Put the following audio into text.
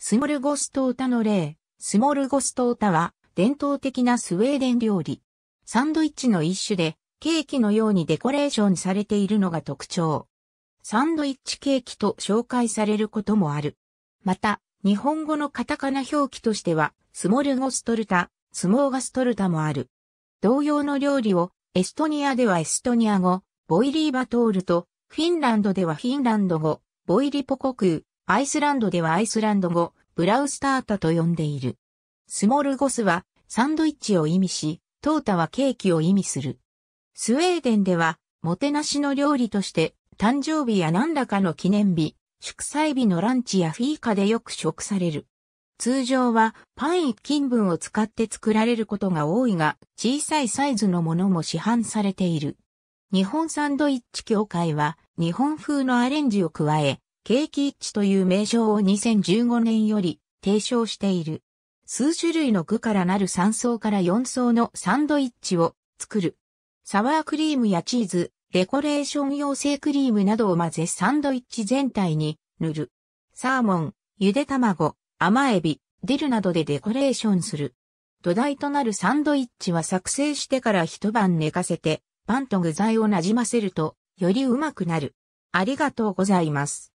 スモルゴストータの例、スモルゴストータは伝統的なスウェーデン料理。サンドイッチの一種で、ケーキのようにデコレーションされているのが特徴。サンドイッチケーキと紹介されることもある。また、日本語のカタカナ表記としては、スモルゴストルタ、スモーガストルタもある。同様の料理を、エストニアではエストニア語、ボイリーバトールと、フィンランドではフィンランド語、ボイリポコクー、アイスランドではアイスランド語、ブラウスタータと呼んでいる。スモルゴスはサンドイッチを意味し、トータはケーキを意味する。スウェーデンでは、もてなしの料理として、誕生日や何らかの記念日、祝祭日のランチやフィーカでよく食される。通常はパン一斤分を使って作られることが多いが、小さいサイズのものも市販されている。日本サンドイッチ協会は日本風のアレンジを加え、景気一致という名称を2015年より提唱している。数種類の具からなる3層から4層のサンドイッチを作る。サワークリームやチーズ、デコレーション用性クリームなどを混ぜサンドイッチ全体に塗る。サーモン、ゆで卵、甘エビ、ディルなどでデコレーションする。土台となるサンドイッチは作成してから一晩寝かせて、パンと具材をなじませると、よりうまくなる。ありがとうございます。